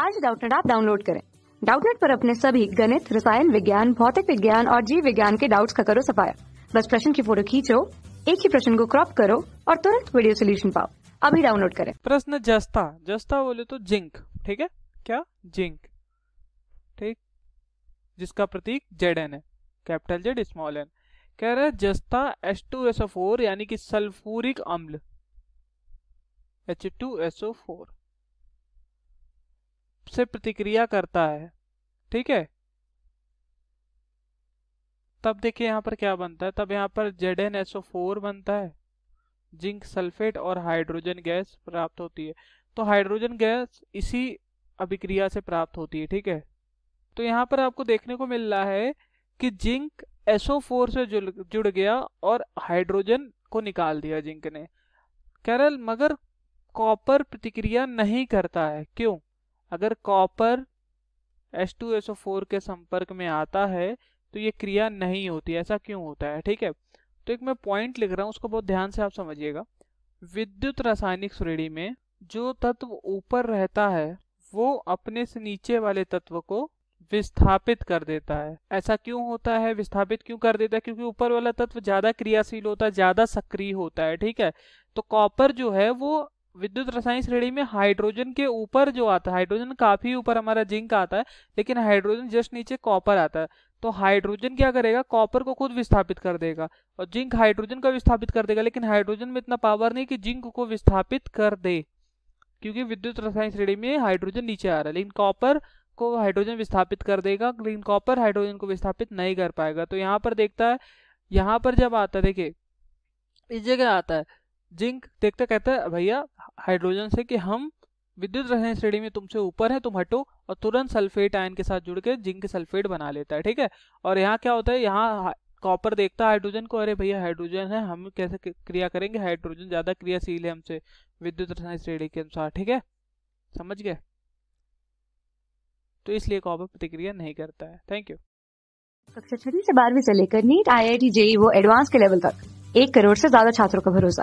आज डाउटनेट आप डाउनलोड करें डाउटनेट पर अपने सभी गणित रसायन विज्ञान भौतिक विज्ञान और जीव विज्ञान के डाउट्स का करो सफाया बस प्रश्न की फोटो खींचो एक ही प्रश्न को क्रॉप करो और तुरंत वीडियो सोल्यूशन पाओ अभी डाउनलोड करें प्रश्न जस्ता जस्ता बोले तो जिंक ठीक है क्या जिंक ठीक जिसका प्रतीक जेड एन है कैपिटल जेड स्मॉल एन कह रहे जस्ता एच टू एसओ फोर यानी कि सल्फूरिक अम्ल एच टू एसओ फोर से प्रतिक्रिया करता है ठीक है तब देखिए यहाँ पर क्या बनता है तब यहाँ पर Z N S O four बनता है जिंक सल्फेट और हाइड्रोजन गैस प्राप्त होती है तो हाइड्रोजन गैस इसी अभिक्रिया से प्राप्त होती है ठीक है तो यहाँ पर आपको देखने को मिल रहा है कि जिंक फोर से जुड़ जुड़ गया और हाइड्रोजन को निकाल दिया जिंक ने कैरल मगर कॉपर प्रतिक्रिया नहीं करता है क्यों अगर कॉपर H2SO4 के संपर्क में आता है तो ये क्रिया नहीं होती ऐसा क्यों होता है ठीक है तो एक मैं पॉइंट लिख रहा हूँ उसको बहुत ध्यान से आप समझिएगा विद्युत रासायनिक श्रेणी में जो तत्व ऊपर रहता है वो अपने से नीचे वाले तत्व को विस्थापित कर देता है ऐसा क्यों होता है विस्थापित क्यों कर देता है क्योंकि ऊपर वाला तत्व ज्यादा क्रियाशील होता है ज्यादा सक्रिय होता है ठीक है तो कॉपर जो है वो विद्युत रसायन श्रेणी में हाइड्रोजन के ऊपर जो आता है हाइड्रोजन काफी ऊपर हमारा जिंक आता है लेकिन हाइड्रोजन जस्ट नीचे कॉपर आता है तो हाइड्रोजन क्या करेगा कॉपर को खुद विस्थापित कर देगा और जिंक हाइड्रोजन का विस्थापित कर देगा लेकिन हाइड्रोजन में इतना पावर नहीं कि जिंक को विस्थापित कर दे क्योंकि विद्युत रसायन श्रेणी में हाइड्रोजन नीचे आ रहा है लेकिन कॉपर को हाइड्रोजन विस्थापित कर देगा लेकिन कॉपर हाइड्रोजन को विस्थापित नहीं कर पाएगा तो यहाँ पर देखता है यहाँ पर जब आता है देखिए इस जगह आता है जिंक देखते कहता है भैया हाइड्रोजन से कि हम विद्युत रसायन श्रेणी में तुमसे ऊपर है तुम हटो और तुरंत सल्फेट आयन के साथ जुड़ के जिंक सल्फेट बना लेता है ठीक है और यहाँ क्या होता है यहाँ कॉपर देखता है हाइड्रोजन को अरे भैया हाइड्रोजन है हम कैसे क्रिया करेंगे हाइड्रोजन ज़्यादा क्रियाशील है हमसे विद्युत रसायन श्रेणी के अनुसार ठीक है समझ गए तो इसलिए कॉपर प्रतिक्रिया नहीं करता है थैंक यू कक्षा छठी से बारहवीं से लेकर NEET I I T JEE वो एडवांस के लेवल तक एक करोड़ से ज्यादा छात्रों का भरोसा